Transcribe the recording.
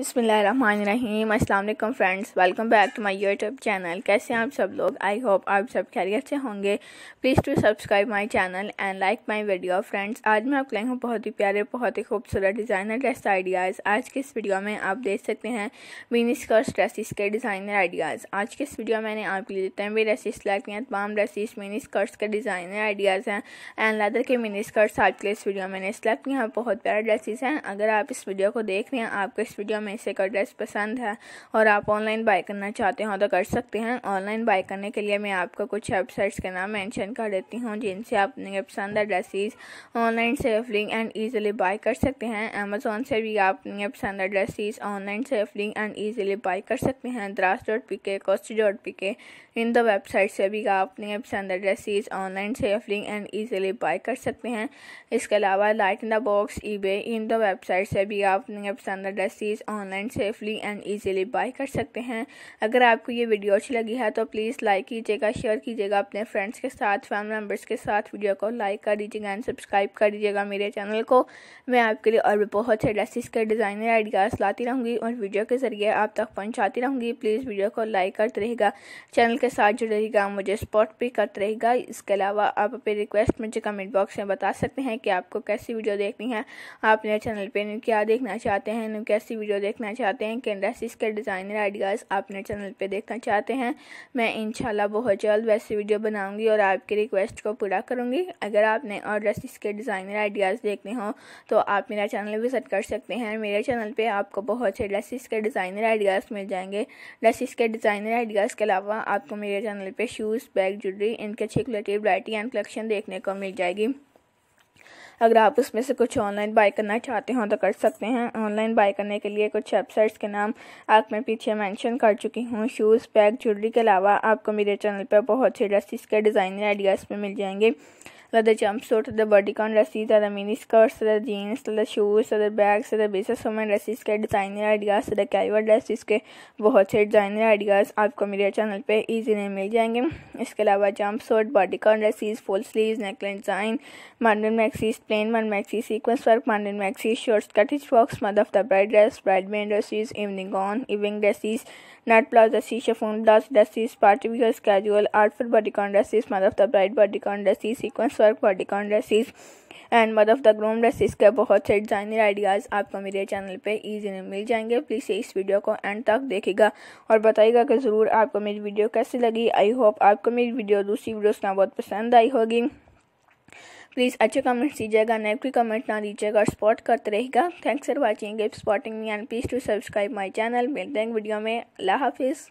बसमीम अल्लाम friends welcome back to my YouTube channel कैसे हैं आप सब लोग आई होप आप सब खैरियत से होंगे please to subscribe my channel and like my video friends आज मैं आपको लाई हूँ बहुत ही प्यारे बहुत ही खूबसूरत डिज़ाइनर ड्रेस आइडियाज़ आज के इस वीडियो में आप देख सकते हैं मिनी स्कर्ट ड्रेसिस के डिज़ाइनर आइडियाज़ आज के इस वीडियो मैंने आपके लिए जितने भी ड्रेसिस किए हैं तमाम ड्रेसिस मिनी स्कर्ट्स के डिज़ाइनर आइडियाज़ हैं एंड लेदर के मिनी स्कर्ट्स आज के लिए इस वीडियो मैंने सेलेक्ट किए हैं बहुत प्यारा ड्रेसिस हैं अगर आप इस वीडियो को देख रहे हैं आपको इस वीडियो में में इसे का ड्रेस पसंद है और आप ऑनलाइन बाय करना चाहते हो तो कर सकते हैं ऑनलाइन बाय करने के लिए मैं आपको कुछ वेबसाइट्स के नाम मेंशन कर देती हूँ जिनसे आप अपने पसंद dresses online safely and easily buy कर सकते हैं अमेजोन से भी आप अपने पसंद dresses online safely and easily buy कर सकते हैं द्रास डॉट पी के कॉस्ट डॉट पी के इन दो वेबसाइट से भी आप अपने पसंद dresses online safely and easily buy कर सकते हैं इसके अलावा लाइट इन द बॉक्स ई इन दो वेबसाइट से भी आप अपने पसंद dresses online safely and easily buy कर सकते हैं अगर आपको ये वीडियो अच्छी लगी है तो प्लीज़ लाइक कीजिएगा शेयर कीजिएगा अपने फ्रेंड्स के साथ फैमिली मेम्बर्स के साथ वीडियो को लाइक कर दीजिएगा एंड सब्सक्राइब कर दीजिएगा मेरे चैनल को मैं आपके लिए और भी बहुत से ड्रेसिस के डिज़ाइनर आइडियाज़ लाती रहूँगी और वीडियो के ज़रिए आप तक पहुँचाती रहूँगी प्लीज़ वीडियो को लाइक करते रहेगा चैनल के साथ जुड़े रहेगा मुझे सपोर्ट भी करते रहेगा इसके अलावा आप अपनी रिक्वेस्ट मुझे कमेंट बॉक्स में बता सकते हैं कि आपको कैसी वीडियो देखनी है आप मेरे चैनल पर क्या देखना चाहते हैं कैसी वीडियो देखना चाहते हैं ड्रेसिस के डिज़ाइनर आइडियाज़ आपने चैनल पे देखना चाहते हैं मैं इंशाल्लाह बहुत जल्द वैसी वीडियो बनाऊंगी और आपकी रिक्वेस्ट को पूरा करूंगी अगर आपने और ड्रेसिस के डिज़ाइनर आइडियाज़ देखने हों तो आप मेरा चैनल विज़िट कर सकते हैं मेरे चैनल पर आपको बहुत से ड्रेसिस के डिज़ाइनर आइडियाज़ मिल जाएंगे ड्रेसिस के डिज़ाइनर आइडियाज़ के अलावा आपको मेरे चैनल पर शूज़ बैग ज्वेलरी इनके छिकलेटिव वराइटी एंड कलेक्शन देखने को मिल जाएगी अगर आप उसमें से कुछ ऑनलाइन बाय करना चाहते हो तो कर सकते हैं ऑनलाइन बाय करने के लिए कुछ वेबसाइट्स के नाम आप मैं पीछे मेंशन कर चुकी हूँ शूज़ बैग ज्वेलरी के अलावा आपको मेरे चैनल पर बहुत से ड्रेसिस के डिज़ाइनर आइडियाज़ भी मिल जाएंगे let the jumpsuit, the bodycon dresses, or mini skirt the jeans the shoes the bag the basis women dresses के डिज़ाइनर आइडियाज़ तथा कैजुअल ड्रेसिस के बहुत से डिज़ाइनर आइडियाज़ आपको मेरे चैनल पर इजीली मिल जाएंगे इसके अलावा jumpsuit bodycon dresses full sleeve neckline design modern maxis plain man maxi sequence work modern maxi short skirts box mother of the bride dress bride men dresses evening on evening dresses knit palazzo see chiffon blouse dresses party wear casual body bodycon dresses mother of the bride bodycon dresses sequence work for dresses and mother of the groom dresses के बहुत से designer ideas आपको मेरे channel पे easily मिल जाएंगे please से इस video को एंड तक देखेगा और बताइएगा कि ज़रूर आपको मेरी वीडियो कैसी लगी आई होप आपको मेरी वीडियो दूसरी वीडियोस ना बहुत पसंद आई होगी प्लीज़ अच्छे कमेंट्स दीजिएगा नेगेटिव कमेंट ना दीजिएगा और सपोर्ट करते रहेगा thanks for watching gift spotting me and please to subscribe my channel मिलते हैं वीडियो में अल्लाह हाफिज़